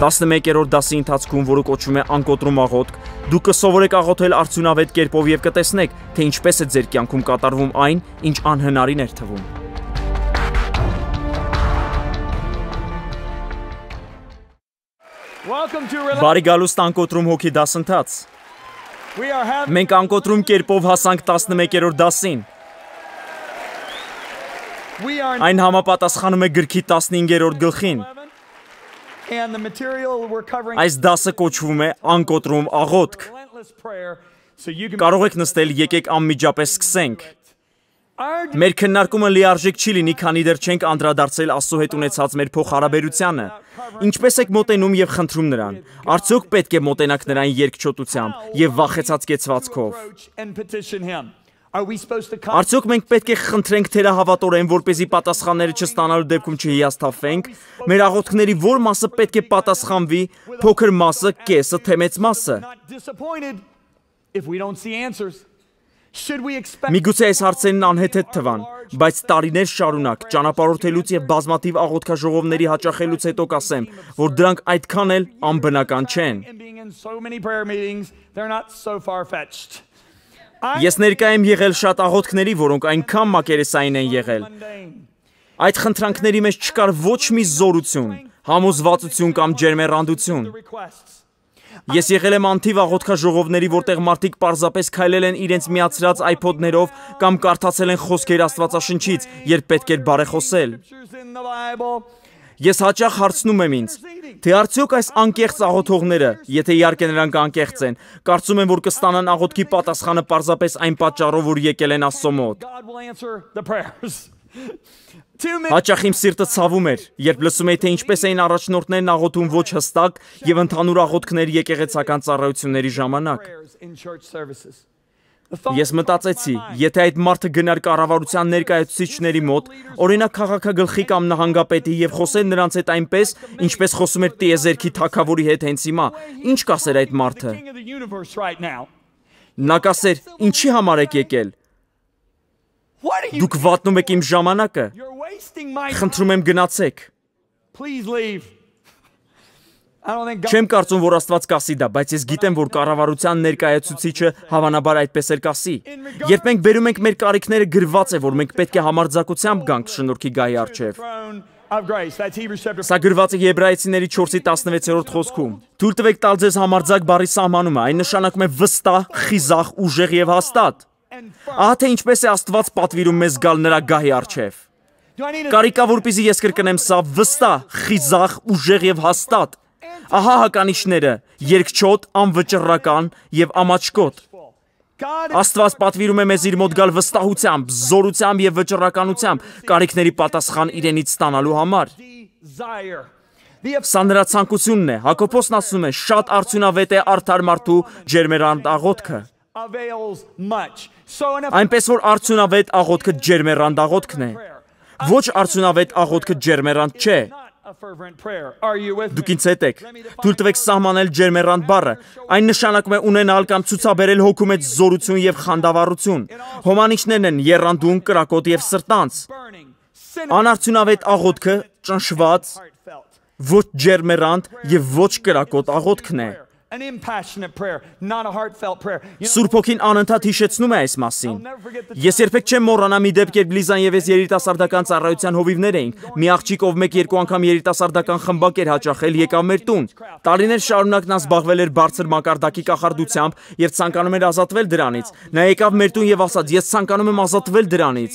11-րդ դասի ընթացքում, որը կոչվում է անկոտրում աղոթք, դուք կսովորեք աղոթել արդյունավետ կերպով եւ կտեսնեք, թե ինչպես է ձեր կյանքում կատարվում այն, ինչ անհնարին էր թվում։ Բարի գալուստ անկոտրում հոգի դասընթաց։ Մենք անկոտրում կերպով հասանք 11-րդ դասին։ Այն համապատասխանում է գրքի 15-րդ գլխին։ Այս դասը կոչվում է անկոտրում աղոթք։ Կարող եք նստել, եկեք անմիջապես սկսենք։ Մեր քննարկումը լիարժեք չի լինի, քանի դեռ չենք անդրադարձել Աստծո հետ ունեցած մեր փոխհարաբերությանը։ Ինչպե՞ս եք մոտենում եւ խնդրում նրան։ Արդյոք պետք է մոտենաք նրան երկչոտությամբ եւ վախեցած կեցվածքով։ Արդյոք մենք պետք է խնդրենք թերահավատորեն, որպեսզի պատասխանները չստանալու դեպքում չհիասթափվենք։ Մեր աղոթքների որ մասը պետք է պատասխանվի, փոքր մասը, կեսը, թե մեծ մասը։ Միգուցե այս հարցերն անհեթեթ թվան, բայց տարիներ շարունակ ճանապարհորդելուց եւ բազմաթիվ աղոթքաժողովների հաճախելուց հետո կասեմ, որ դրանք այդքան էլ անբնական չեն։ Ես ներկա եմ եղել շատ աղոթքների, որոնք այնքան մակերեսային են եղել։ Այդ խնդրանքների մեջ չկար ոչ մի զորություն, համոզվածություն կամ ջերմեռանդություն։ Ես եղել եմ անթիվ աղոթքաժողովների, որտեղ մարդիկ պարզապես քայլել են իրենց միացրած iPod-ներով կամ կարդացել են խոսքեր Աստվածաշնչից, երբ պետք էր բարեխոսել։ Ես հաճախ հարցնում եմ ինձ, թե արդյոք այս անկեղծ աղոթողները, եթե իհարկե նրանք անկեղծ են, կարծում են, որ կստանան աղոթքի պատասխանը պարզապես այն պատճառով, որ եկել են Աստծո մոտ։ Հաճախ իմ սիրտը ցավում էր, երբ լսում էի, թե ինչպես էին առաջնորդներն աղոթում ոչ հստակ եւ ընդհանուր աղոթքներ եկեղեցական ծառայությունների ժամանակ։ Ես մտածեցի, եթե այդ մարդը գնար կառավարության ներկայացուցիչների մոտ, օրինակ քաղաքագլխի կամ նահանգապետի եւ խոսեր նրանց հետ այնպես, ինչպես խոսում էր Տիեզերքի թակավորի հետ հենց հիմա, ինչ կասեր այդ մարդը։ Նա կասեր, ինչի համար եք եկել։ Դուք վատնում եք իմ ժամանակը։ Խնդրում եմ գնացեք։ Please leave. Չեմ կարծում, որ Աստված կասի դա, բայց ես գիտեմ, որ կառավարության ներկայացուցիչը հավանաբար այդպես էլ կասի։ Երբ մենք բերում ենք մեր կարիքները գրված է, որ մենք պետք է համարձակությամբ գանք շնորհքի գահի առջև։ Սա գրված է Եբրայեցիների 4-ի 16-րդ խոսքում։ Թույլ տվեք տալ ձեզ համարձակ բառի սահմանումը, այն նշանակում է վստահ, խիզախ, ուժեղ եւ հաստատ։ Ահա թե ինչպես է Աստված պատվիրում մեզ գալ նրա գահի առջև։ Կարիկա, որpիսի ես կրկնեմ սա վստահ, խիզախ, ուժեղ եւ հաստատ Ահա հականիշները՝ երկչոտ, անվճռական եւ ամաչկոտ։ Աստված պատվիրում է մեզ իր մոտ գալ վստահությամբ, զորությամբ եւ վճռականությամբ կարիքների պատասխան իրենից ստանալու համար։ Սա նրա ցանկությունն է։ Հակոբոսն ասում է. շատ արդյունավետ է արդար մարդու ջերմերանդ աղոթքը։ Այնպես որ արդյունավետ աղոթքը ջերմերանդ աղոթքն է։ Ոչ արդյունավետ աղոթքը ջերմերանդ չէ։ Դուք ինձ հետ եք։ Թույլ տվեք սահմանել ջերմեռանդ բառը։ Այն նշանակում է ունենալ կամ ցուցաբերել հոգու մեջ զորություն եւ խանդավառություն։ Հոմանիշներն են երանդուն, կրակոտ եւ սրտանց։ Անարդյունավետ աղոթքը ճնշված, ոչ ջերմեռանդ եւ ոչ կրակոտ աղոթքն է։ Սուրբ ոգին անընդհատ հիշեցնում է այս մասին։ Ես երբեք չեմ մոռանա մի դեպք, երբ Լիզան եւ ես երիտասարդական ծառայության հովիվներ էինք։ Մի աղջիկով մեկ երկու անգամ երիտասարդական խմբակ էր հաճախել եկավ մեր տուն։ Տարիներ շարունակ նա զբաղվել էր բարձր մակարդակի կախարդությամբ եւ ցանկանում էր ազատվել դրանից։ Նա եկավ մեր տուն եւ ասաց. «Ես ցանկանում եմ ազատվել դրանից»։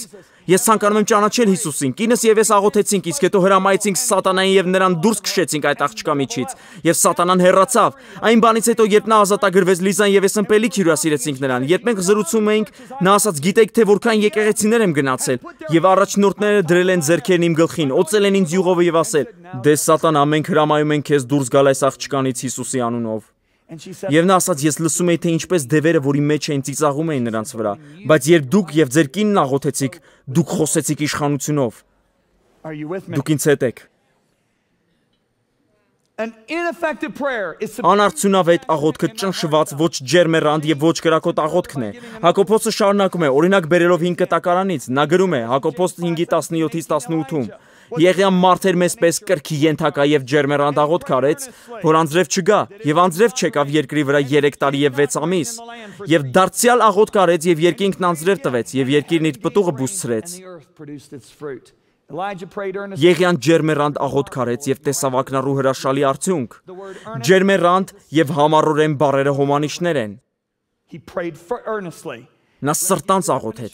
Ես ցանկանում եմ ճանաչել Հիսուսին։ Կինս եւ ես աղոթեցինք, իսկ հետո հրամայեցինք սատանային եւ նրան դուրս քշեցինք այդ աղջկա միջից։ Եվ սատանան հեռացավ։ Այն բանից հետո, երբ նա ազատագրվեց Լիզան եւ ես ըմպելիք հյուրասիրեցինք նրան, երբ մենք զրուցում էինք, նա ասաց՝ «Գիտեք թե որքան եկեղեցիներ եմ գնացել եւ առաջնորդները դրել են зерքերն իմ գլխին, օծել են ինձ յուղով եւ ասել. «Դե սատան, ամենք հրամայում են քեզ դուրս գալ այս աղջկանից Հիսուսի անունով»։ Եվ նա ասաց, ես լսում էի, թե ինչպես դևերը, որի մեջ էին ծիծաղում էին նրանց վրա, բայց երբ դուք եւ ձեր կինն աղոթեցիք, դուք խոսեցիք իշխանությունով։ Դուք ինձ հետ եք։ Անարդյունավետ աղոթքը ճնշված ոչ ջերմերանդ եւ ոչ գրակոտ աղոթքն է։ Հակոբոսը շարունակում է, օրինակ բերելով 5 կտակարանից, նա գրում է Հակոբոս 5:17-ից 18-ում. Եղյամ մարդեր մեզ պես կրքի ենթակա եւ ջերմերանդաղոտ քարեց, որ անձրև չգա եւ անձրև չեկավ երկրի վրա 3 տարի եւ 6 ամիս։ Եվ դարձյալ աղոտ քարեց եւ երկինքն անձրև տվեց եւ երկիրն իր պտուղը բուսցրեց։ Եղյան ջերմերանդ աղոտ քարեց եւ տեսավակնառու հրաշալի արդյունք։ Ջերմերանդ եւ համառորեն բարերը հոմանիշներ են։ He prayed earnestly Նա սրտանց աղոթեց։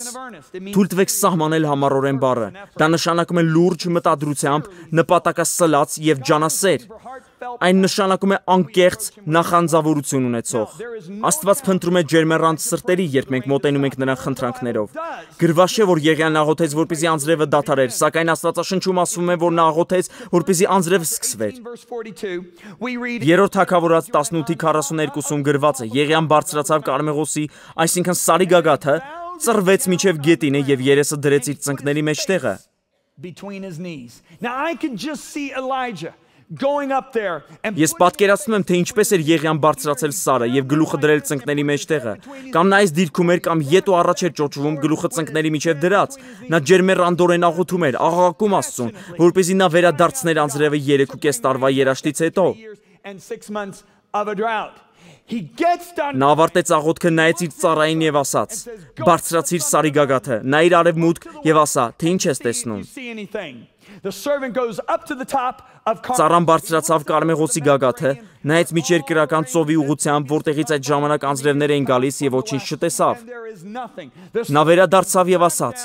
Թույլ տվեք սահմանել համառորեն բառը։ Դա նշանակում է լուրջ մտադրությամբ, նպատակասլաց եւ ջանասեր։ Այն նշանակում է անկեղծ նախանձավորություն ունեցող։ Աստված փնտրում է ջերմեռանց սրտերի, երբ մենք մոտենում ենք նրան խնդրանքներով։ Գրվաշ է, որ Եղիանն աղոթեց, որպեսզի անձրևը դադարեր, սակայն Աստվածաշնչում ասվում է, որ նա աղոթեց, որպեսզի անձրևը սկսվեր։ Երրորդ Թագավորած 18:42-ում գրված է. Եղիան բարձրացավ Կարմեղոսի, այսինքն Սարի գագաթը, ծռվեց միջև գետինը եւ երեսը դրեց իր ծնկների մեջտեղը between his knees. Now I could just see Elijah Ես պատկերացնում եմ, թե ինչպես էր Եղիան բարձրացել Սարը եւ գլուխը դրել ծնկների մեջտեղը։ Կամ նա այս դիրքում էր կամ ետ ու առաջ էր ճոճվում գլուխը ծնկների միջև դրած։ Նա ջերմեռանդորեն աղոթում էր, աղաղակում Աստծուն, որպեսզի նա վերադարձներ անձրևը 3.5 տարվա երաշտից հետո։ and 6 months of a drought. Նա ավարտեց աղոթքը նայեց իր ծառային եւ ասաց. Բարձրացիր սարի գագաթը, նա իր արևմուտք եւ ասա, թե ինչ ես տեսնում։ Ծառան բարձրացավ կարմեղոցի գագաթը, նայեց միջերկրական ծովի ուղությամբ, որտեղից այդ ժամանակ անձրևներ էին գալիս եւ ոչինչ չտեսավ։ Նա վերադարձավ եւ ասաց.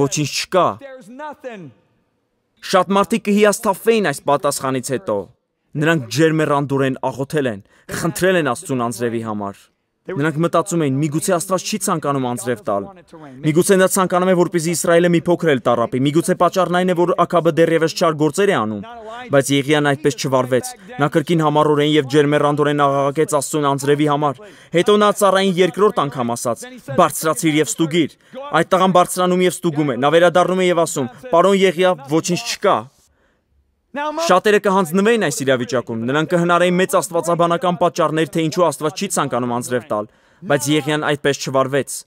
ոչինչ չկա։ Շատ մարդիկ կհիասթափվեին այս պատասխանից հետո։ Նրանք ջերմեռանդորեն աղոթել են, խնդրել են Աստծուն անձրևի համար։ Նրանք մտածում էին՝ միգուցե Աստված չի ցանկանում անձրև տալ։ Միգուցե նա ցանկանում է, որպեսզի Իսրայելը մի փոքր էլ տարապի։ Միգուցե պատճառն այն է, որ Ակաբը դեռևս չար գործեր է անում։ Բայց Եղիան այդպես չվարվեց։ Նա կրկին համառորեն եւ ջերմեռանդորեն աղաղակեց Աստծուն անձրևի համար։ Հետո նա ծառային երկրորդ անգամ ասաց. «Բարձրացիր եւ ստուգիր»։ Այդ տղան բարձրանում եւ ստուգում է։ Նա վերադառնում է եւ ասում. «Պարոն Եղիա, ոչինչ չկա»։ Շատերը կհանձնվեին այս իրավիճակում, նրանք կհնարեին մեծ աստվածաբանական պատճառներ, թե ինչու Աստված չի ցանկանում անձրև տալ, բայց Եղիան այդպես չվարվեց։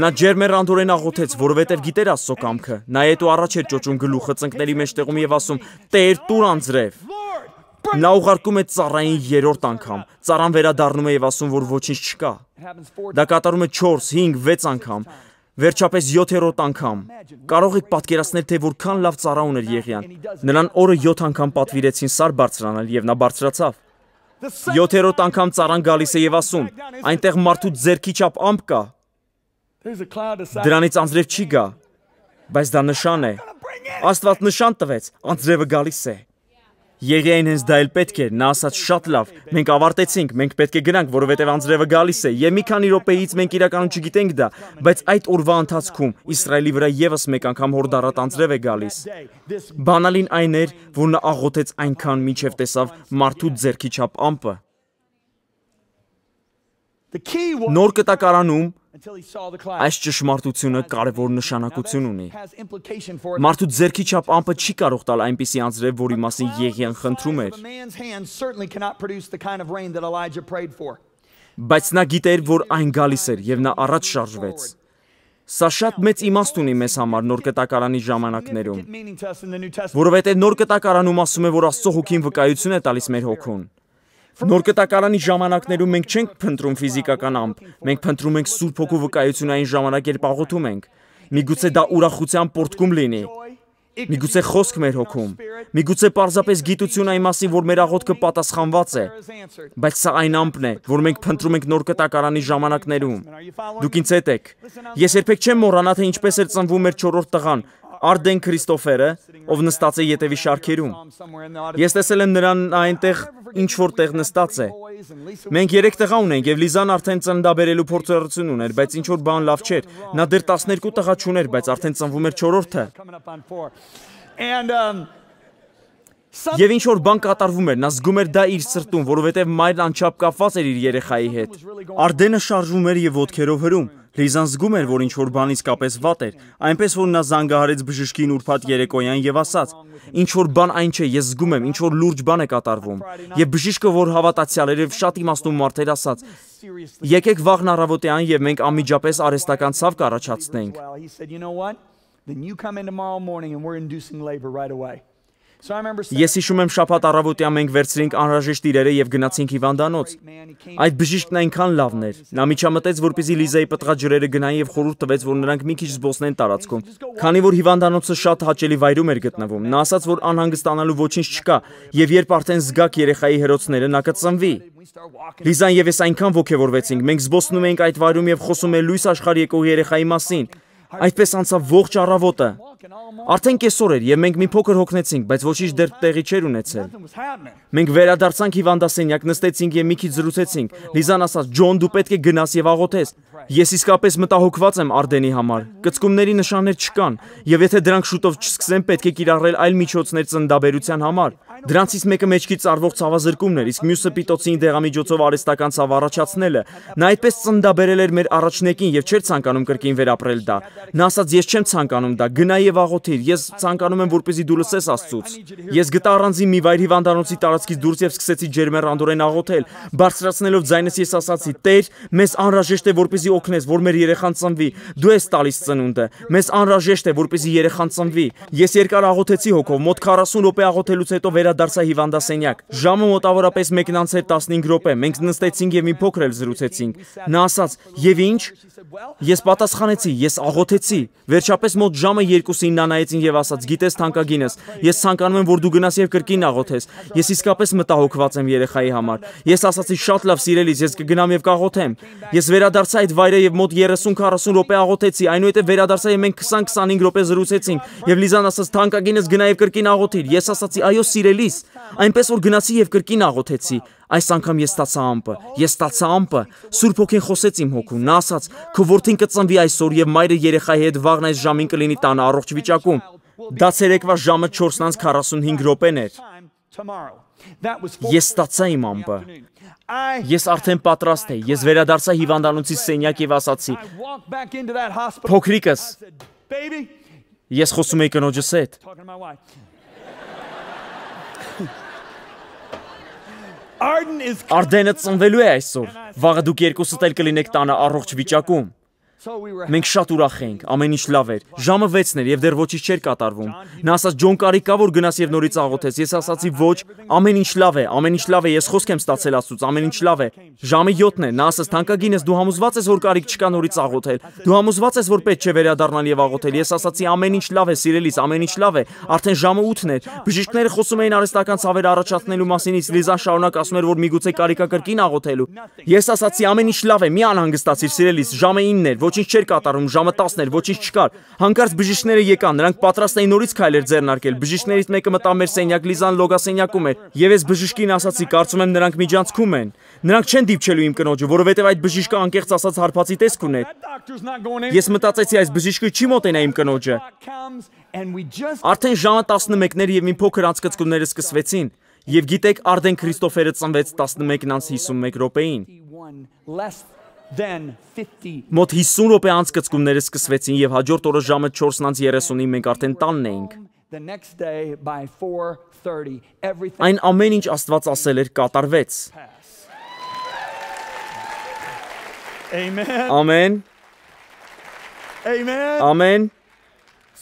Նա ջերմեր անդորեն աղոթեց, որովհետև գիտեր Աստծո կամքը։ Նա հետո առաջ էր ճոճում գլուխը ծնկների մեջտեղում եւ ասում. «Տեր, տուր անձրև»։ Նա ուղարկում է ծառային երրորդ անգամ։ Ծառան վերադառնում է եւ ասում, որ ոչինչ չկա։ Դա կատարում է 4, 5, 6 անգամ։ Վերջապես 7-րդ անգամ։ Կարող եք պատկերացնել, թե որքան լավ ծառայուն էր Եղիան։ Նրան օրը 7 անգամ պատվիրեցին սար բարձրանալ եւ նա բարձրացավ։ 7-րդ անգամ ծառան գալիս է եւ ասում. այնտեղ մարդու ձերքի չափ ամպ կա։ Դրանից անձրև չի գա, բայց դա նշան է։ Աստված նշան տվեց, անձրևը գալիս է։ Եղեին հենց դա էլ պետք էր, նա ասաց շատ լավ, մենք ավարտեցինք, մենք պետք է գնանք, որովհետև անձրևը գալիս է, եւ մի քանի րոպեից մենք իրականում չգիտենք դա, բայց այդ օրվա ընթացքում Իսրայելի վրա եւս մեկ անգամ հորդառատ անձրև է գալիս։ Բանալին այն էր, որ նա աղոթեց այնքան միջև տեսավ մարդու ձերքի չափ ամպը։ Նոր կտակարանում Այս ճշմարտությունը կարևոր նշանակություն ունի։ Մարդու ձերքի չափ ամպը չի կարող տալ այնպիսի անձրև, որի մասին Եղիան խնդրում էր։ Բայց նա գիտեր, որ այն գալիս էր եւ նա առաջ շարժվեց։ Սա շատ մեծ իմաստ ունի մեզ համար նոր կտակարանի ժամանակներում։ Որովհետև նոր կտակարանում ասում է, որ Աստծո հոգին վկայություն է տալիս մեր հոգուն։ Նոր կտակարանի ժամանակներում մենք չենք փնտրում ֆիզիկական ամպ, մենք փնտրում ենք Սուրբ Հոգու վկայությունային ժամանակ երբ աղոթում ենք։ Միգուցե դա ուրախության պորտկում լինի։ Միգուցե խոսք մեր հոգում։ Միգուցե պարզապես գիտություն այն մասին, որ մեր աղոթքը պատասխանված է։ Բայց սա այն ամպն է, որ մենք փնտրում ենք նոր կտակարանի ժամանակներում։ Դուք ինձ հետ եք։ Ես երբեք չեմ մոռանա, թե ինչպես էր ծնվում մեր 4-րդ տղան, Արդեն Քրիստոֆերը, ով նստած է յետևի շարքերում։ Ես տեսել եմ նրան այնտեղ ինչ որտեղ նստած է։ Մենք 3 տղա ունենք եւ Լիզան արդեն ծննդաբերելու փորձառություն ուներ, բայց ինչ որ բան լավ չէր։ Նա դեռ 12 տղա չուներ, բայց արդեն ծնվում էր 4-րդը։ And um Եվ ինչ որ բան կատարվում էր, նա զգում էր դա իր սրտում, որովհետև մայրն անչափ կապված էր իր երեխայի հետ։ Արդենը շարժվում էր եւ ոդքերով հրում։ Լիզան զգում էր, որ ինչ-որ բանից կապես վատ էր, այնպես որ նա զանգահարեց բժշկին ուրբաթ երեկոյան եւ ասաց. «Ինչ-որ բան այն չէ, ես զգում եմ, ինչ-որ լուրջ բան է կատարվում»։ Եվ բժիշկը, որ հավատացյալ էր եւ շատ իմաստուն մարդ էր, ասաց. «Եկեք վաղն առավոտյան եւ մենք անմիջապես արհեստական ցավ կառաջացնենք»։ Then you come in tomorrow morning and we're inducing labor right away. Ես հիշում եմ շաբաթ առավոտյան մենք վերցրինք անհրաժեշտ իրերը եւ գնացինք Հիվանդանոց։ Այդ բժիշկն այնքան լավն էր։ Նա միջամտեց, որպեսզի Լիզայի պտղաջրերը գնային եւ խորհուրդ տվեց, որ նրանք մի քիչ զբոսնեն տարածքում։ Քանի որ Հիվանդանոցը շատ հաճելի վայրում էր գտնվում, նա ասաց, որ անհանգստանալու ոչինչ չկա եւ երբ արդեն զգաք երեխայի հերոսները նա կծնվի։ Լիզան եւ ես այնքան ողջևորվեցինք։ Մենք զբոսնում էինք այդ վայրում եւ խոսում էինք լույս աշխարհ եկող երեխայի մասին։ Այդպես անցավ ողջ առավոտը։ Արդեն կեսօր էր եւ մենք մի փոքր հոգնեցինք, բայց ոչինչ դեռ տեղի չէր ունեցել։ Մենք վերադարձանք հիվանդասենյակ, նստեցինք եւ մի քիչ զրուցեցինք։ Լիզան ասաց. «Ջոն, դու պետք է գնաս եւ աղոթես»։ Ես իսկապես մտահոգված եմ Արդենի համար։ Կծկումների նշաններ չկան, եւ եթե դրանք շուտով չսկսեն, պետք է կիրառել այլ միջոցներ ծննդաբերության համար։ Դրանցից մեկը մեջքի ծառվող ցավազրկումն էր, իսկ մյուսը պիտոցին դեղամիջոցով արեստական ցավ առաջացնելը։ Նա այդպես ծնդաբերել էր մեր առաջնեկին եւ չէր ցանկանում կրկին վերապրել դա։ Նա ասաց՝ «Ես չեմ ցանկանում դա, գնա եւ աղոթիր, ես ցանկանում եմ, որպեսզի դու լսես Աստծուց»։ Ես գտա առանձին մի վայր հիվանդանոցի տարածքից դուրս եւ սկսեցի ջերմեռանդորեն աղոթել, բարձրացնելով ձայնս ես ասացի. «Տեր, մեզ անհրաժեշտ է, որպեսզի օգնես, որ մեր երեխան ծնվի։ Դու ես տալիս ծնունդը։ Մեզ անհրաժեշտ է, որպեսզի երեխան ծնվի»։ Ես երկար աղոթեցի հոգով, մոտ 40 րոպե աղոթելուց հետո վեր վերադարձա հիվանդասենյակ։ Ժամը մոտավորապես 1-ից 15 րոպե։ Մենք նստեցինք եւ մի փոքր էլ զրուցեցինք։ Նա ասաց. "Եվ ի՞նչ"։ Ես պատասխանեցի. "Ես աղոթեցի"։ Վերջապես մոտ ժամը 2-ին նա նայեց ինձ եւ ասաց. "Գիտես, թանկագինս, ես ցանկանում եմ, որ դու գնաս եւ կրկին աղոթես։ Ես իսկապես մտահոգված եմ երեխայի համար։ Ես ասացի, շատ լավ, սիրելիս, ես կգնամ եւ կաղոթեմ։ Ես վերադարձա այդ վայրը եւ մոտ 30-40 րոպե աղոթեցի։ Այնուհետեւ վերադարձա եւ մենք 20-25 րոպե զրուցեցինք։ Եվ Լիզան ասաց, թանկագինս գնա եւ կրկին աղոթիր։ Ես ասացի, այո, սիրելի գալիս, այնպես որ գնացի եւ կրկին աղոթեցի։ Այս անգամ ես ստացա ամպը, ես ստացա ամպը։ Սուրբ ոգին խոսեց իմ հոգու, նա ասաց. «Քո որդին կծնվի այսօր եւ մայրը երեխայի հետ վաղն այս ժամին կլինի տանը առողջ վիճակում»։ Դա ցերեկվա ժամը 4:45 րոպեն էր։ Ես ստացա իմ ամպը։ Ես արդեն պատրաստ էի։ Ես վերադարձա հիվանդանոցի սենյակ եւ ասացի. Փոքրիկս։ Ես խոսում եի կնոջս հետ։ Արդենը ծնվելու է այսօր։ Վաղը դուք երկուսդ էլ կլինեք տանը առողջ վիճակում։ Մենք շատ ուրախ էինք, ամեն ինչ լավ էր։ Ժամը 6-ն էր եւ դեռ ոչինչ չէր կատարվում։ Նա ասաց Ջոն Կարիկա որ գնաս եւ նորից աղոթես։ Ես ասացի ոչ, ամեն ինչ լավ է, ամեն ինչ լավ է, ես խոսք եմ ստացել Աստծուց, ամեն ինչ լավ է։ Ժամը 7-ն է, նա ասաց Թանկագինես դու համոզված ես որ Կարիկ չկա նորից աղոթել։ Դու համոզված ես որ պետք չէ վերադառնալ եւ աղոթել։ Ես ասացի ամեն ինչ լավ է, սիրելիս, ամեն ինչ լավ է։ Արդեն ժամը 8-ն էր։ Բժիշկները խոսում էին արհեստական ցավեր առաջացնելու մասին, իսկ Լիզան շարունակ ասում էր որ միգուցե Կարիկա կրկին աղոթելու։ Ես ասացի ամեն ինչ լավ է, մի անհանգստացիր, սիրելիս, ժամը 9-ն էր, ոչինչ չէր կատարում, ժամը 10-ն էր, ոչինչ չկար։ Հանկարծ բժիշկները եկան, նրանք պատրաստ էին նորից քայլեր ձեռնարկել։ Բժիշկներից մեկը մտավ մեր սենյակ, Լիզան լոգասենյակում էր։ Եվ ես բժիշկին ասացի, կարծում եմ նրանք միջանցքում են։ Նրանք չեն դիպչելու իմ կնոջը, որովհետև այդ բժիշկը անկեղծ ասած հարբացի տեսք ուներ։ Ես մտածեցի, այս բժիշկը չի մոտենա իմ կնոջը։ Արդեն ժամը 11-ներ եւ իմ փոքր անցկացումները սկսվեցին։ Եվ գիտեք, Արդեն Քրիստոֆերը ծնվեց 11-ից 51 րոպեին։ Մոտ 50 րոպե անց կծկումները սկսվեցին եւ հաջորդ օրը ժամը 4:30-ին մենք արդեն տանն էինք։ Այն ամեն ինչ Աստված ասել էր կատարվեց։ Ամեն։ Ամեն։ Ամեն։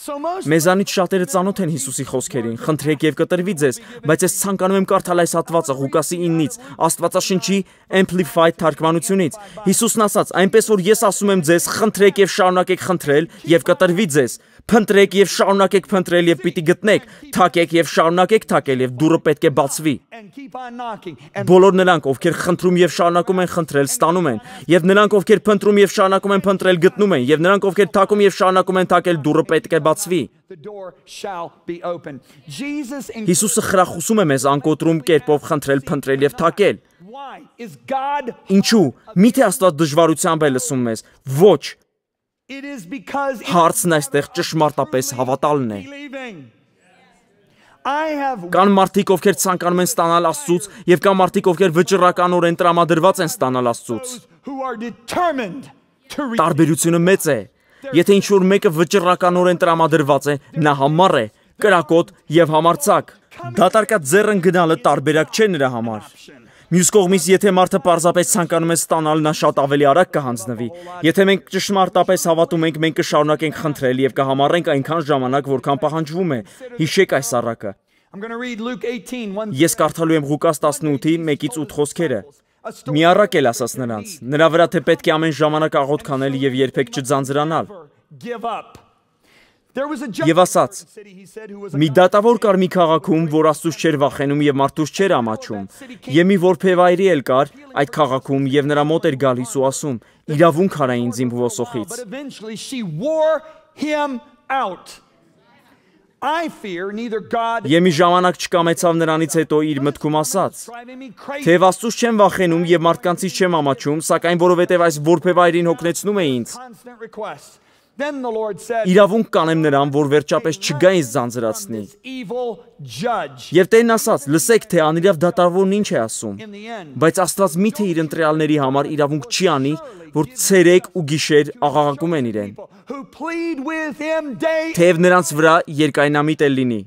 Մեզանից շատերը ծանոթ են Հիսուսի խոսքերին. Խնդրեք եւ կտրվի ձեզ, բայց ես ցանկանում եմ կարդալ այս հատվածը Ղուկասի 9-ից, Աստվածաշնչի Amplified թարգմանությունից։ Հիսուսն ասաց. «Այնպես որ ես ասում եմ ձեզ, խնդրեք եւ շարունակեք խնդրել եւ կտրվի ձեզ»։ Փնտրեք եւ շարունակեք փնտրել եւ պիտի գտնեք, թակեք եւ շարունակեք թակել եւ դուռը պետք է բացվի։ Բոլոր նրանք, ովքեր խնդրում եւ շարունակում են խնդրել, ստանում են, եւ նրանք, ովքեր փնտրում եւ շարունակում են փնտրել, գտնում են, եւ նրանք, ովքեր թակում եւ շարունակում են թակել, դուռը պետք է բացվի։ Հիսուսը խրախուսում է մեզ անկոտրում կերպով խնդրել, փնտրել եւ թակել։ Ինչու՞։ Միթե Աստված դժվարությամբ է լսում մեզ։ Ոչ, Հարցն այստեղ ճշմարտապես հավատալն է։ Կան մարդիկ, ովքեր ցանկանում են ստանալ Աստծուց, եւ կան մարդիկ, ովքեր վճռականորեն տրամադրված են ստանալ Աստծուց։ Տարբերությունը մեծ է։ Եթե ինչ որ մեկը վճռականորեն տրամադրված է, նա համառ է, կրակոտ եւ համարցակ։ Դատարկած ձեռն գնալը տարբերակ չէ նրա համար։ Մյուս կողմից, եթե մարդը պարզապես ցանկանում է ստանալ, նա շատ ավելի արագ կհանձնվի։ Եթե մենք ճշմարտապես հավատում ենք, մենք կշարունակենք խնդրել եւ կհամառենք այնքան ժամանակ, որքան պահանջվում է։ Հիշեք այս առակը։ Ես կարդալու եմ Ղուկաս 18-ի 1-ից 8 խոսքերը։ Մի առակ էլ ասաց նրանց. նրա վրա թե պետք է ամեն ժամանակ աղոթ քանել եւ երբեք չձանձրանալ։ Give up Եվ ասաց. Մի դատավոր կար մի քաղաքում, որ Աստուծ չէր վախենում եւ մարդուս չէր ամաչում։ Եվ մի որբևայրի էլ կար այդ քաղաքում եւ նրա մոտ էր գալիս ու ասում. իրավունք արա ինձ իմ ոսոխից։ Եմ մի ժամանակ չկամեցավ նրանից հետո իր մտքում ասաց. Թեև աստուս չեմ վախենում և մարդկանցից չեմ ամաչում, սակայն որովհետև այս որպև այրին հոգնեցնում է ինձ։ Իրավունք կանեմ նրան, որ վերջապես չգա ինձ զանձրացնի։ Եվ Տերն ասաց. Լսեք, թե անիրավ դատավորն ինչ է ասում։ Բայց Աստված միթե իր ընտրյալների համար իրավունք չի անի, որ ցերեկ ու գիշեր աղաղակում են իրեն։ Թեև նրանց վրա երկայնամիտ է լինի։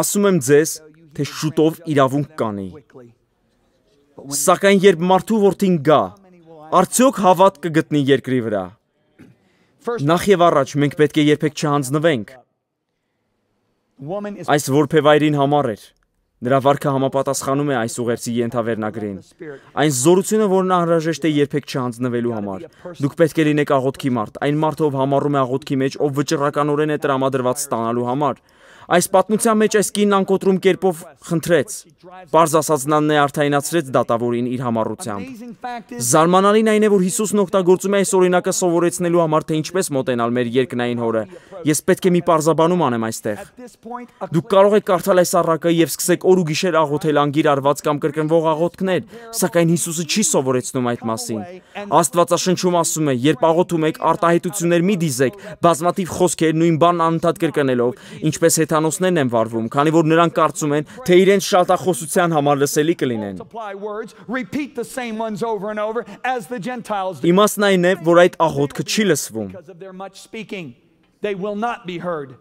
Ասում եմ ձեզ, թե շուտով իրավունք կանի։ Սակայն երբ մարդու որդին գա, արդյոք հավատ կգտնի երկրի վրա։ Նախ եւ առաջ մենք պետք է երբեք չհանձնվենք։ Այս որբևայրին համար էր։ Նրա վարքը համապատասխանում է այս ուղերձի ենթավերնագրին։ Այն զորությունը, որն անհրաժեշտ է երբեք չհանձնվելու համար։ Դուք պետք է լինեք աղոթքի մարդ, այն մարդը, ով համառում է աղոթքի մեջ, ով վճռականորեն է տրամադրված ստանալու համար։ Այս պատմության մեջ այս կինն անկոտրում կերպով խնդրեց։ Պարզ ասած նա ներարթայնացրեց դատավորին իր համառությամբ։ Զարմանալին այն է, որ Հիսուսն օգտագործում է այս օրինակը սովորեցնելու համար, թե ինչպես մոտենալ մեր երկնային հորը։ Ես պետք է մի պարզաբանում անեմ այստեղ։ Դուք կարող եք կարդալ այս առակը եւ սկսեք օր ու գիշեր աղոթել անգիր արված կամ կրկնվող աղոթքներ, սակայն Հիսուսը չի սովորեցնում այդ մասին։ Աստվածաշնչում ասում է, երբ աղոթում եք, արտահայտություններ մի դիզեք, բազմաթիվ խոսքեր նույն բանն անընդհատ կրկնելով, ինչպես հետան հյուրանոցներն են վարվում, քանի որ նրանք կարծում են, թե իրենց շատախոսության համար լսելի կլինեն։ Իմաստն այն է, որ այդ աղոթքը չի լսվում։ They will not be heard.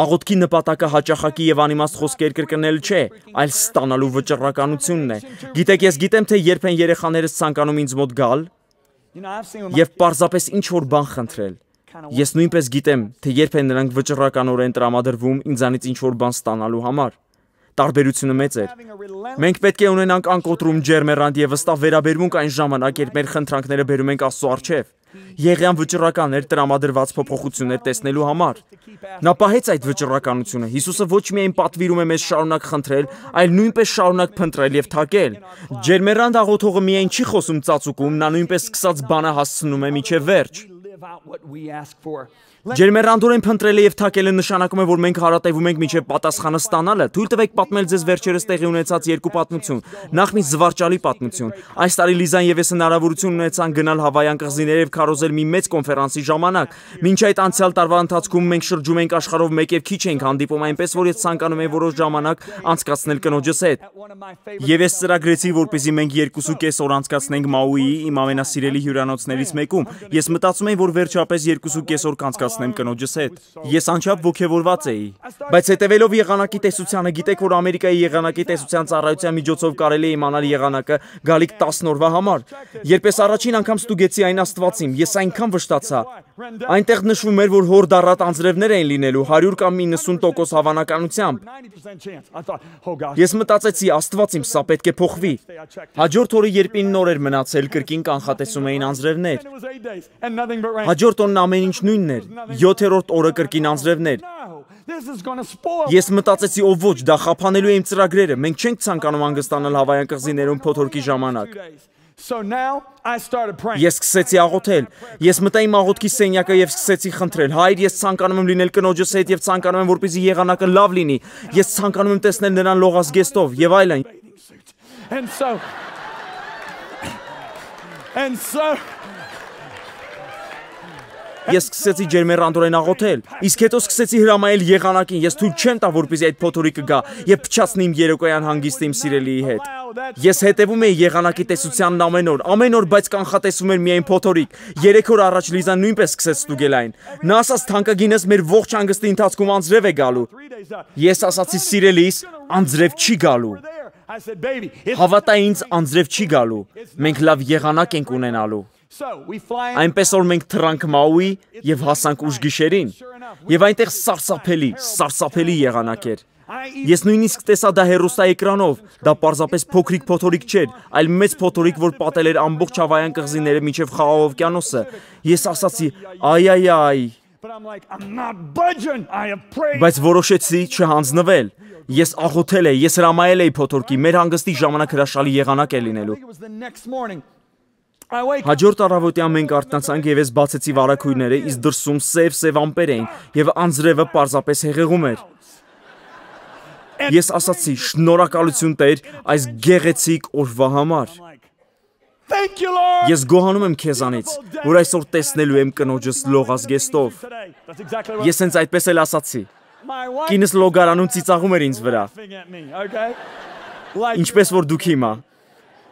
Աղոտքի նպատակը հաճախակի եւ անիմաստ խոսքեր կրկնել չէ, այլ ստանալու վճռականությունն է։ Գիտեք, ես գիտեմ, թե երբ են երեխաներս ցանկանում ինձ մոտ գալ, եւ պարզապես ինչ որ բան խնդրել։ Ես նույնպես գիտեմ, թե երբ է նրանք վճռականորեն տրամադրվում ինձանից ինչ որ բան ստանալու համար։ Տարբերությունը մեծ էր։ Մենք պետք է ունենանք անկոտրում ջերմերանդ եւ վստահ վերաբերմունք այն ժամանակ, երբ մեր խնդրանքները բերում ենք Աստծո առջև։ Եղյան վճռականներ տրամադրված փոփոխություններ տեսնելու համար։ Նա պահեց այդ վճռականությունը։ Հիսուսը ոչ միայն պատվիրում է մեզ շարունակ խնդրել, այլ նույնպես շարունակ փնտրել եւ թակել։ Ջերմերան աղոթողը միայն չի խոսում ծածուկում, նա նույնպես սկսած բանը հասցնում է միջև վերջ։ out what we ask for. Yeah. Ջերմեռանդորեն փնտրելը եւ թակելը նշանակում է, որ մենք հարատևում ենք միջև պատասխանը ստանալը։ Թույլ տվեք պատմել ձեզ վերջերս տեղի ունեցած երկու պատմություն։ Նախ մի զվարճալի պատմություն։ Այս տարի Լիզան եւ ես հնարավորություն ունեցան գնալ Հավայան կղզիներ եւ քարոզել մի մեծ կոնֆերանսի ժամանակ։ Մինչ այդ անցյալ տարվա ընթացքում մենք շրջում ենք աշխարհով մեկ եւ քիչ ենք հանդիպում, այնպես որ ես ցանկանում եմ որոշ ժամանակ անցկացնել կնոջս հետ։ Եվ ես ծրագրեցի, որպեսզի մենք 2.5 օր անցկացնենք Մաուիի իմ ամենասիրելի հյուրանոցներից մեկում։ Ես մտածում եմ, որ վերջապես 2.5 օր կանցկացնենք ներկայացնեմ կնոջս հետ։ Ես անչափ ողջևորված էի, բայց հետևելով եղանակի տեսությանը գիտեք, որ Ամերիկայի եղանակի տեսության ծառայության միջոցով կարելի է իմանալ եղանակը գալիք 10 օրվա համար։ Երբ ես առաջին անգամ ստուգեցի այն աստվածիմ, ես այնքան վշտացա, Այնտեղ նշվում էր, որ հորդառատ անձրևներ էին լինելու 100 կամ 90% հավանականությամբ։ Ես մտածեցի, Աստված իմ, սա պետք է փոխվի։ Հաջորդ օրը երբին նոր էր մնացել, կրկին կանխատեսում էին անձրևներ։ Հաջորդ օրն ամեն ինչ նույնն էր։ 7-րդ օրը կրկին անձրևներ։ Ես մտածեցի, ով ոչ, դա խափանելու է իմ ծրագրերը։ Մենք չենք ցանկանում հանգստանալ Հավայան կղզիներում փոթորկի ժամանակ։ Ես սկսեցի աղոթել։ Ես մտա իմ աղոթքի սենյակը եւ սկսեցի խնդրել. Հայր, ես ցանկանում եմ լինել կնոջս հետ եւ ցանկանում եմ որպեսզի եղանակը լավ լինի։ Ես ցանկանում եմ տեսնել նրան լողազգեստով եւ այլն։ And so And so Ես սկսեցի ջերմեռանդորեն աղոթել, իսկ հետո սկսեցի հրամայել եղանակին, ես թույլ չեմ տա, որպեսզի այդ փոթորիկը գա եւ փչացնի իմ երեկոյան հանգիստը իմ սիրելիի հետ։ Ես հետևում էի եղանակի տեսությանն ամեն օր, ամեն օր, բայց կանխատեսում էր միայն փոթորիկ։ 3 օր առաջ Լիզան նույնպես սկսեց ստուգել այն։ Նա ասաց թանկագինս մեր ողջ հանգստի ընթացքում անձրև է գալու։ Ես ասացի սիրելիս, անձրև չի գալու։ Հավատա ինձ անձրև չի գալու։ Մենք լավ եղանակ ենք ունենալու։ Այնպես որ մենք թրանք Մաուի եւ հասանք ուշգիշերին։ Եվ այնտեղ սարսափելի, սարսափելի եղանակ էր։ Ես նույնիսկ տեսա դա հերոսա էկրանով, դա պարզապես փոքրիկ փոթորիկ չէր, այլ մեծ փոթորիկ, որ պատել էր ամբողջ Հավայան կղզիները միջև Խաղաղ օվկիանոսը։ Ես ասացի, այ այ այ, Բայց որոշեցի չհանձնվել։ Ես աղոթել էի, ես հրամայել էի փոթորկի, մեր հանգստի ժամանակ հրաշալի եղանակ է լինելու։ Հաջորդ առավոտյան մենք արթնացանք եւ ես բացեցի վարակույրները, իսկ դրսում սև-սև ամպեր էին եւ անձրևը պարզապես հեղեղում էր։ Ես ասացի՝ շնորհակալություն Տեր այս գեղեցիկ օրվա համար։ Ես գոհանում եմ քեզանից, որ այսօր տեսնելու եմ կնոջս լողազգեստով։ Ես հենց այդպես էլ ասացի։ Կինս լոգարանում ծիծաղում էր ինձ վրա։ Ինչպես որ դուք հիմա։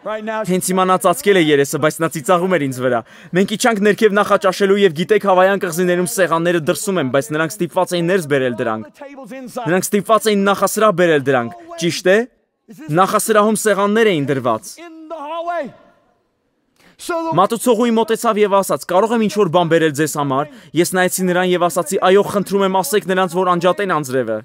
Հենց հիմա նա ծածկել է երեսը, բայց նա ծիծաղում էր ինձ վրա։ Մենք իջանք ներքև նախաճաշելու եւ գիտեք հավայան կղզիներում սեղանները դրսում են, բայց նրանք ստիպված էին ներս բերել դրանք։ Նրանք ստիպված էին նախասրահ բերել դրանք, ճիշտ է։ Նախասրահում սեղաններ էին դրված։ Մատուցողուի մտեցավ եւ ասաց. «Կարող եմ ինչ-որ բան բերել ձեզ համար»։ Ես նայեցի նրան եւ ասացի. «Այո, խնդրում եմ, ասեք նրանց, որ անջատեն անձրևը»։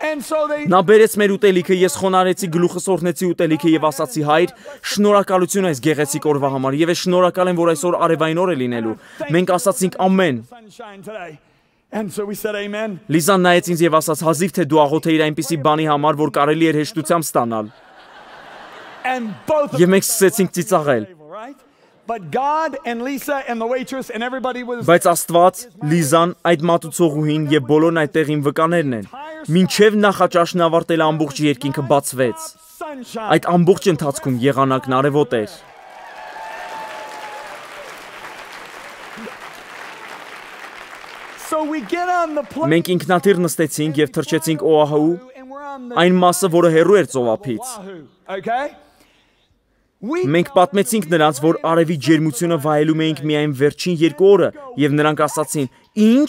Նա բերեց մեր ուտելիքը, ես խոնարեցի գլուխս օրհնեցի ուտելիքը եւ ասացի հայր, շնորհակալություն այս գեղեցիկ օրվա համար եւ ես շնորհակալ եմ, որ այսօր արևային օր է լինելու։ Մենք ասացինք ամեն։ Լիզան նայեց ինձ եւ ասաց՝ հազիվ թե դու աղոթեիր այնպիսի բանի համար, որ կարելի էր հեշտությամբ ստանալ։ Եվ մենք սկսեցինք ծիծաղել։ But God and Lisa and the waitress and everybody was Բայց Աստված, Լիզան, այդ մատուցողուհին եւ բոլորն այդտեղին վկաներն են։ Մինչև նախաճաշն ավարտել ամբողջ երկինքը բացվեց։ Այդ ամբողջ ընթացքում եղանակն արևոտ էր։ Մենք ինքնաթիռ նստեցինք եւ թռչեցինք Օահու, այն մասը, որը հեռու էր ծովափից։ Մենք պատմեցինք նրանց, որ արևի ջերմությունը վայելում էինք միայն վերջին երկու օրը, եւ նրանք ասացին. «Ինչ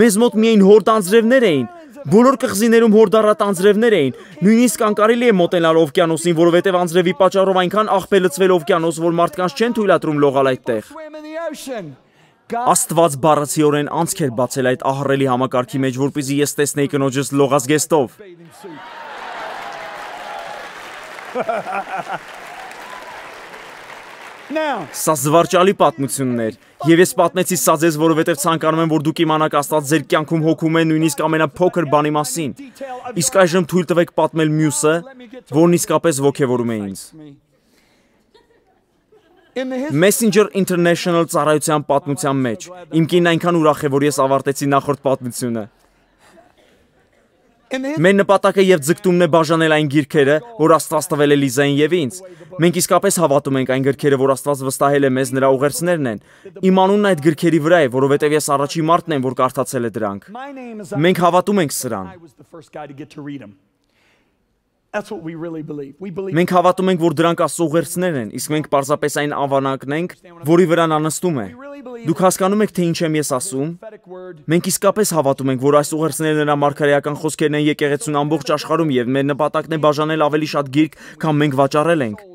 Մեզ մոտ միայն հորդ անձրևներ էին։ Բոլոր կղզիներում հորդառատ անձրևներ էին։ Նույնիսկ անկարելի է մոտենալ օվկիանոսին, որովհետև անձրևի պատճառով այնքան աղբե լցվել օվկիանոս, որ մարդկանց չեն թույլատրում լողալ այդտեղ։ Աստված բառացիորեն անցք էր բացել այդ ահռելի համակարգի մեջ, որպեսզի ես տեսնեի կնոջս լողազգեստով։ Սա զվարճալի պատմությունն էր։ Եվ ես պատմեցի սա ձեզ, որովհետև ցանկանում եմ, որ դուք իմանաք Աստված ձեր կյանքում հոգում է նույնիսկ ամենափոքր բանի մասին։ Իսկ այժմ թույլ տվեք պատմել մյուսը, որն իսկապես ողջևորում է ինձ։ Messenger International ծառայության պատմության մեջ իմ կինն այնքան ուրախ է, որ ես ավարտեցի նախորդ պատմությունը։ Մեր նպատակը եւ ձգտումն է բաժանել այն գիրքերը, որ Աստված տվել է Լիզային եւ ինձ։ Մենք իսկապես հավատում ենք այն գրքերը, որ Աստված վստահել է մեզ նրա ուղերձներն են։ Իմ անունն այդ գրքերի վրա է, որովհետեւ ես առաջի մարդն եմ, որ կարդացել է դրանք։ uh, Մենք հավատում ենք սրան։ Մենք հավատում ենք, որ դրանք Աստծո ուղերձներն են, իսկ մենք պարզապես այն անվանակն ենք, որի վրա նա նստում է։ Դուք հասկանում եք, թե ինչ եմ ես ասում։ Մենք իսկապես հավատում ենք, որ այս ուղերձները նրա մարգարեական խոսքերն են եկեղեցուն ամբողջ աշխարհում եւ մեր նպատակն է բաժանել ավելի շատ գիրք, քան մենք վաճառել ենք։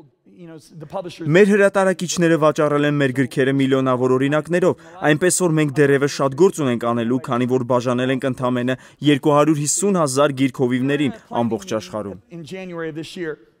Մեր հրատարակիչները վաճառել են մեր գրքերը միլիոնավոր օրինակներով, այնպես որ մենք դեռևս շատ գործ ունենք անելու, քանի որ բաժանել ենք ընդամենը 250 000 գիրք հովիվներին ամբողջ աշխարհում։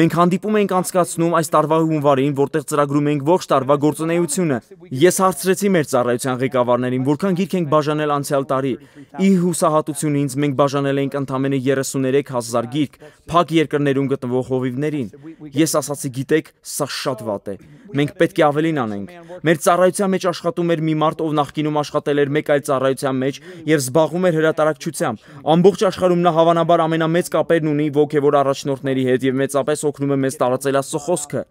Մենք հանդիպում ենք անցկացնում այս տարվա հունվարին, որտեղ ծրագրում ենք ողջ տարվա գործունեությունը։ Ես հարցրեցի մեր ծառայության ղեկավարներին, որքան գիրք ենք բաժանել անցյալ տարի։ Ի հուսահատությունից մենք բաժանել ենք ընդամենը 33000 գիրք փակ երկրներում գտնվող հովիվներին։ Ես ասացի, գիտեք, սա շատ վատ է։ Մենք պետք է ավելին անենք։ Մեր ծառայության մեջ աշխատում էր մի մարդ, ով նախկինում աշխատել էր մեկ այլ ծառայության մեջ եւ զբաղվում էր հրատարակչությամբ։ Ամբողջ աշխարհում նա հավանաբար ամենամեծ կապերն ունի ոգևոր առաջնորդների հետ եւ մեծապես ինչպես օգնում է մեզ տարածել Աստծո խոսքը։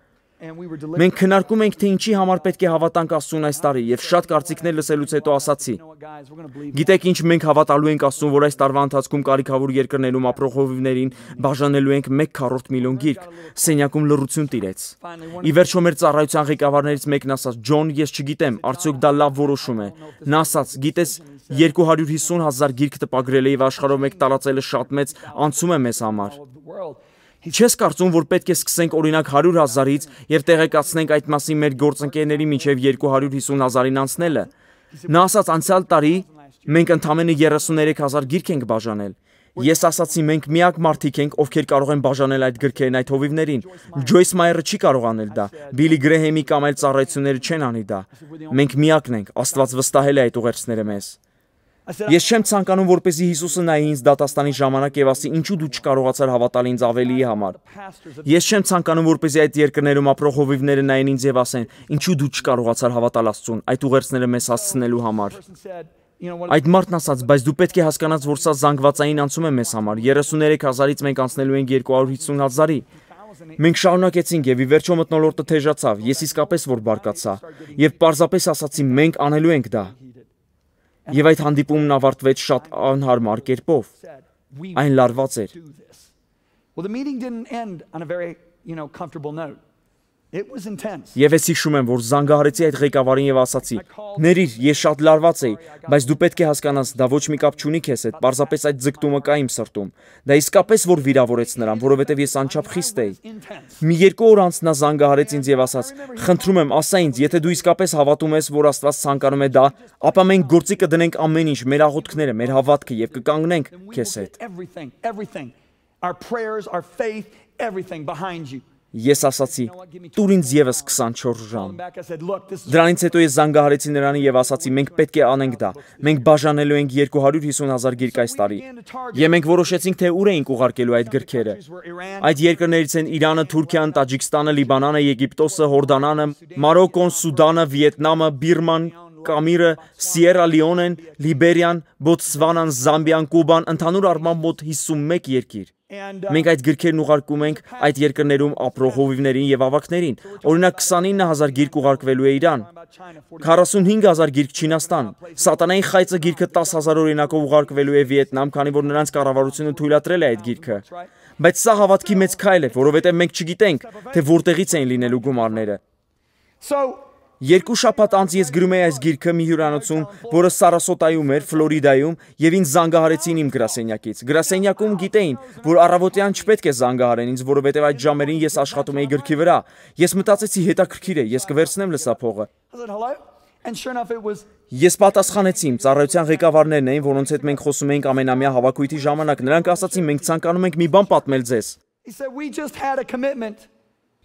Մենք քննարկում ենք, թե ինչի համար պետք է հավատանք Աստծուն այս տարի եւ շատ կարծիքներ լսելուց հետո ասացի. Գիտեք ինչ մենք հավատալու ենք Աստծուն, որ այս տարվա ընթացքում կարիքավոր երկրներում ապրող հովիվներին բաժանելու ենք 1/4 միլիոն գիրք։ Սենյակում լռություն տիրեց։ Ի վերջո մեր ծառայության ղեկավարներից մեկն ասաց. «Ջոն, ես չգիտեմ, արդյոք դա լավ որոշում է»։ Նա ասաց. «Գիտես, 250 հազար գիրք տպագրել է եւ աշխարհով մեկ տարածելը շատ մեծ անցում է մեզ համար»։ Չես կարծում, որ պետք է սկսենք օրինակ 100.000-ից եւ տեղեկացնենք այդ մասին մեր գործընկերների միջև 250.000-ին անցնելը։ Նա ասաց անցյալ տարի մենք ընդամենը 33000 գիրք ենք բաժանել։ Ես ասացի մենք միակ մարդիկ ենք, ովքեր կարող են բաժանել այդ գրքերն այդ հովիվներին։ Ջոյս Մայերը չի կարող անել դա։ Բիլի Գրեհեմի կամ այլ ծառայությունները չեն անի դա։ Մենք միակն ենք, Աստված վստահել է այդ ուղերձները մեզ։ Ես չեմ ցանկանում, որպեսզի Հիսուսը նայի ինձ դատաստանի ժամանակ եւ ասի, ինչու դու չկարողացար հավատալ ինձ ավելիի համար։ Ես չեմ ցանկանում, որպեսզի այդ երկրներում ապրող հովիվները նային ինձ եւ ասեն, ինչու դու չկարողացար հավատալ Աստծուն, այդ ուղերձները մեզ հասցնելու համար։ Այդ մարդն ասաց, բայց դու պետք է հասկանաս, որ սա զանգվածային անցում է մեզ համար։ 33000-ից մենք անցնելու ենք 250000-ի։ Մենք շարունակեցինք եւ ի վերջո մտնոլորտը թեժացավ։ Ես իսկապես որ բարկացա եւ պարզապես ասացի մենք անելու ենք դա։ Եվ այդ հանդիպումն ավարտվեց շատ անհարմար կերպով։ Այն լարված էր։ Well, the meeting didn't end on a very, you know, comfortable note. Եվ ես հիշում եմ, որ զանգահարեցի այդ ղեկավարին եւ ասացի. «Ներիր, ես շատ լարված էի, բայց դու պետք է հասկանաս, դա ոչ մի կապ չունի քեզ հետ, պարզապես այդ ձգտումը կա իմ սրտում»։ Դա իսկապես որ վիրավորեց նրան, որովհետեւ ես անչափ խիստ էի։ Մի երկու օր անց նա զանգահարեց ինձ եւ ասաց. «Խնդրում եմ, ասա ինձ, եթե դու իսկապես հավատում ես, որ Աստված ցանկանում է դա, ապա մենք գործի կդնենք ամեն ինչ, մեր աղոթքները, մեր հավատքը եւ կկանգնենք քեզ հետ»։ Our prayers, our faith, everything behind you. Ես ասացի՝ «Տուր ինձ եւս 24 ժամ»։ Դրանից հետո ես զանգահարեցի նրան եւ ասացի՝ «Մենք պետք է անենք դա։ Մենք բաժանելու ենք 250.000 գիրք այս տարի»։ Եվ մենք որոշեցինք, թե ուր էինք ուղարկելու այդ գրքերը։ Այդ երկրներից են Իրանը, Թուրքիան, Տաջիկստանը, Լիբանանը, Եգիպտոսը, Հորդանանը, Մարոկկոն, Սուդանը, Վիետնամը, Բիրման, Կամիրը, Սիերա Լիոնեն, Լիբերիան, Բոտսվանան, Զամբիան, Կուբան, ընդհանուր առմամբ մոտ 51 երկիր։ Uh, մենք այդ գրքերն ուղարկում ենք այդ երկրներում ապրող հովիվներին եւ ավակներին։ Օրինակ 29000 գիրք ուղարկվելու է Իրան, 45000 գիրք Չինաստան։ Սատանային խայծը գիրքը 10000 օրինակով ուղարկվելու է Վիետնամ, քանի որ նրանց կառավարությունը թույլատրել է այդ գիրքը։ Բայց սա հավատքի մեծ քայլ է, որովհետեւ մենք չգիտենք, թե որտեղից են լինելու գումարները։ So Երկու շաբաթ անց ես գրում էի այս գիրքը մի հյուրանոցում, որը Սարասոտայում էր, Ֆլորիդայում, եւ ինձ զանգահարեցին իմ գրասենյակից։ Գրասենյակում գիտեին, որ առավոտյան չպետք է զանգահարեն ինձ, որովհետեւ այդ ժամերին ես աշխատում էի գրքի վրա։ Ես մտածեցի հետաքրքիր է, ես կվերցնեմ լսափողը։ Ես պատասխանեցի իմ ծառայության ղեկավարներն էին, որոնց հետ մենք խոսում էինք ամենամյա հավաքույթի ժամանակ։ Նրանք ասացին մենք ցանկանում ենք մի բան պատմել ձեզ։ He said we just had a commitment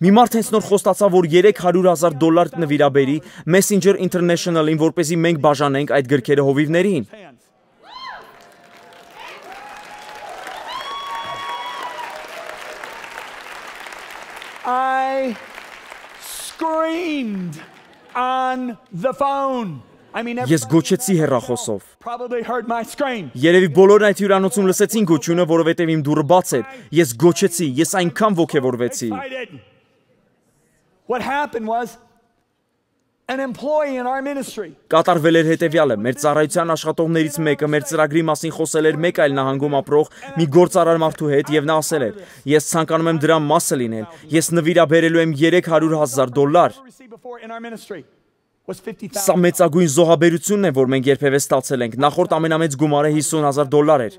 Մի մարդ հենց նոր խոստացա, որ 300.000 դոլար նվիրաբերի Messenger International-ին, որպեսզի մենք բաժանենք այդ գրքերը հովիվներին։ I screamed on the phone. Ես գոչեցի հեռախոսով։ Երևի բոլորն այդ հյուրանոցում լսեցին գոչյունը, որովհետև իմ դուռը բաց էր։ Ես գոչեցի, ես այնքան ողջևորվեցի։ What happened was an employee in our ministry. Կատարվել էր հետևյալը. մեր ծառայության աշխատողներից մեկը մեր ծրագրի մասին խոսել էր մեկ այլ նահանգում ապրող մի գործարար մարդու հետ եւ նա ասել էր. Ես ցանկանում եմ դրան մասը լինել։ Ես նվիրաբերելու եմ 300.000 դոլար։ Սա մեծագույն զոհաբերությունն է, որ մենք երբևէ ստացել ենք։ Նախորդ ամենամեծ գումարը 50.000 դոլար էր։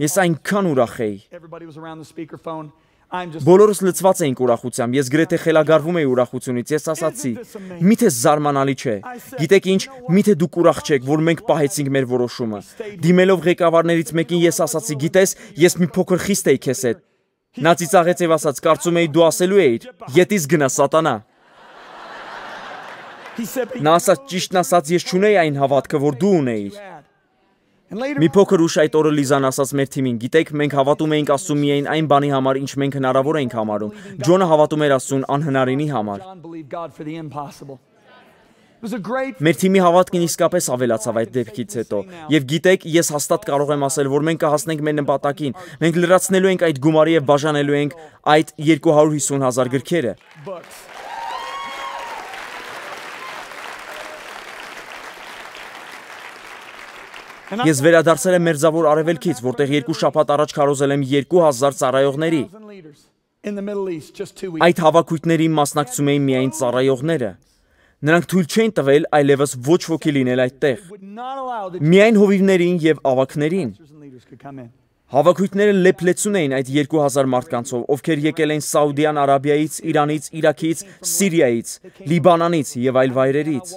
Ես այնքան ուրախ էի։ Բոլորս լծված էինք ուրախությամբ։ Ես գրեթե խելագարվում էի ուրախությունից։ Ես ասացի. Միթե զարմանալի չէ։ Գիտեք ինչ, միթե դուք ուրախ չեք, որ մենք պահեցինք մեր որոշումը։ Դիմելով ղեկավարներից մեկին ես ասացի, գիտես, ես մի փոքր խիստ էի քեզ հետ։ Նա ծիծաղեց եւ ասաց, կարծում էի դու ասելու էիր, յետից գնա սատանա։ Նա ասաց, ճիշտն ասած, ես չունեի այն հավատքը, որ դու ունեիր։ Մի փոքր ուշ այդ օրը Լիզան ասաց մեր թիմին. գիտեք, մենք հավատում էինք Աստծո միայն այն բանի համար, ինչ մենք հնարավոր ենք համարում։ Ջոնը հավատում էր Աստծուն անհնարինի համար։ Մեր թիմի հավատքին իսկապես ավելացավ այդ դեպքից հետո։ Եվ գիտեք, ես հաստատ կարող եմ ասել, որ մենք կհասնենք մեր նպատակին։ Մենք լրացնելու ենք այդ գումարը եւ բաժանելու ենք այդ 250.000 գրքերը։ Bucks. Ես վերադարձել եմ Մերձավոր Արևելքից, որտեղ երկու շաբաթ առաջ քարոզել եմ 2000 ծառայողների։ Այդ հավաքույթների մասնակցում էին միայն ծառայողները։ Նրանք թույլ չէին տվել այլևս ոչ ոքի լինել այդտեղ։ Միայն հովիվներին եւ ավակներին։ Հավաքույտները լեփլեցուն էին այդ 2000 մարդկանցով, ովքեր եկել են Սաուդյան Արաբիայից, Իրանից, Իրաքից, Սիրիայից, Լիբանանից եւ այլ վայրերից։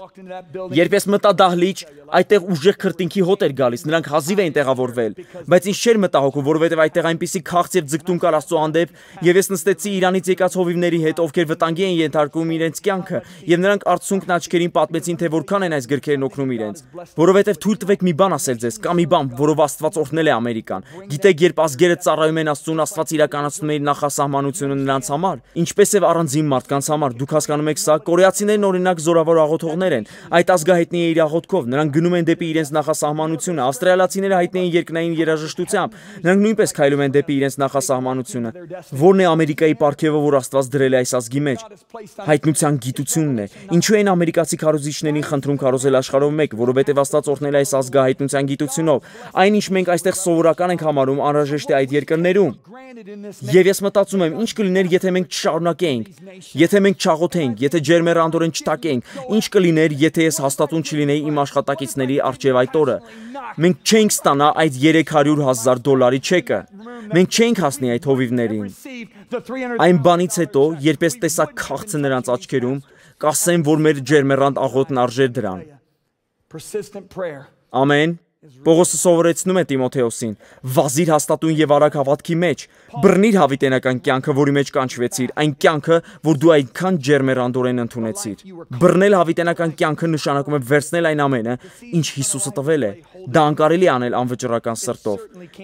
Երբ ես մտա դահլիճ, այդտեղ ուժեղ քրտինքի հոտ էր գալիս, նրանք հազիվ էին տեղավորվել, բայց ինձ չէր մտահոգում, որովհետեւ այդտեղ այնպիսի քաղց եւ ձգտում կար Աստծո հանդեպ, եւ ես նստեցի Իրանից եկած հովիվների հետ, ովքեր վտանգի էին ենթարկում իրենց կյանքը, եւ նրանք արցունքն աչքերին պատմեցին, թե որքան են այս գրքերն օգնում իրենց, որովհետեւ թույլ տվեք մի բան ասել ձեզ, կամ մի բան, որով Աստված օրհնել է Ամերիկան։ Գիտեք, երբ ազգերը ծառայում են Աստծուն, Աստված իրականացնում է իր նախասահմանությունը նրանց համար, ինչպես եւ առանձին մարդկանց համար։ Դուք հասկանում եք սա, կորեացիներն օրինակ զորավոր աղոթողներ են։ Այդ ազգը հայտնի է իր աղոթքով, նրանք գնում են դեպի իրենց նախասահմանությունը։ Ավստրալիացիները հայտնի են երկնային երաժշտությամբ, նրանք նույնպես քայլում են դեպի իրենց նախասահմանությունը։ Որն է Ամերիկայի ապարքևը, որ Աստված դրել է այս ազգի մեջ։ Հայտնության գիտությունն է։ Ինչու են ամերիկացի քարոզիչներին խնդրում քարոզել աշխարհով մեկ, որովհետեւ Աստված օրհնել է այս ազգը հայտնության գիտությունով։ Այնինչ մենք այստեղ սովորական ենք համարում անում անհրաժեշտ է այդ երկրներում։ Եվ ես մտածում եմ, ինչ կլիներ, եթե մենք չշարունակեինք, եթե մենք չաղոթենք, եթե ջերմեռանդորեն չթակենք, ինչ կլիներ, եթե ես հաստատուն չլինեի իմ աշխատակիցների արջև այդ օրը։ Մենք չենք ստանա այդ 300.000 դոլարի չեկը։ Մենք չենք հասնի այդ հովիվներին։ Այն բանից հետո, երբ ես տեսա քաղցը նրանց աչքերում, կասեմ, որ մեր ջերմեռանդ աղոթն արժեր դրան։ Ամեն։ Պողոսը սովորեցնում է Տիմոթեոսին. վազիր հաստատուն եւ արագ հավատքի մեջ, բռնիր հավիտենական կյանքը, որի մեջ կանչվեցիր, այն կյանքը, որ դու այնքան ջերմերանդորեն ընդունեցիր։ Բռնել հավիտենական կյանքը նշանակում է վերցնել այն ամենը, ինչ Հիսուսը տվել է, Դա անկարելի անել անվճռական սրտով։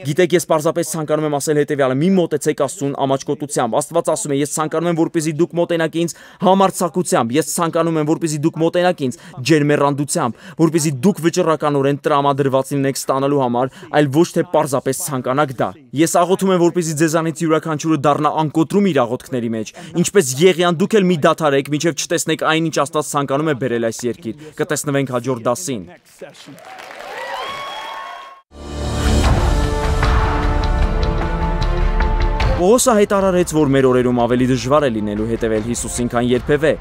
Գիտեք, ես պարզապես ցանկանում եմ ասել հետեւյալը՝ մի մոտեցեք Աստծուն ամաչկոտությամբ։ Աստված ասում է. Ես ցանկանում եմ, որպեսզի դուք մոտենաք ինձ համարձակությամբ։ Ես ցանկանում եմ, որպեսզի դուք մոտենաք ինձ ջերմեռանդությամբ, որպեսզի դուք վճռականորեն տրամադրված լինեք ստանալու համար, այլ ոչ թե պարզապես ցանկանաք դա։ Ես աղոթում եմ, որպեսզի ձեզանից յուրաքանչյուրը դառնա անկոտրում իր աղոթքների մեջ, ինչպես Եղիան դուք էլ մի դաթարեք, միջև չտեսնեք այն, ինչ Աստված ցանկանում է բերել այս երկիր։ Կտեսնվենք հաջորդ դասին։ Պողոսը հայտարարեց, որ մեր օրերում ավելի դժվար է լինելու հետևել Հիսուսին, քան երբևէ։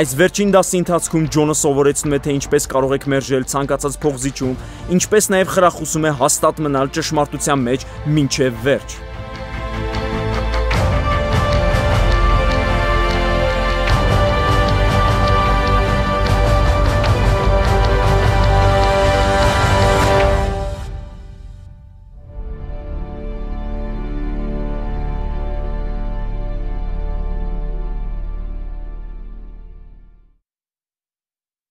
Այս վերջին դասի ընթացքում Ջոնը սովորեցնում է, թե ինչպես կարող եք մերժել ցանկացած փողզիչում, ինչպես նաև խրախուսում է հաստատ մնալ ճշմարտության մեջ ոչ միայն վերջ։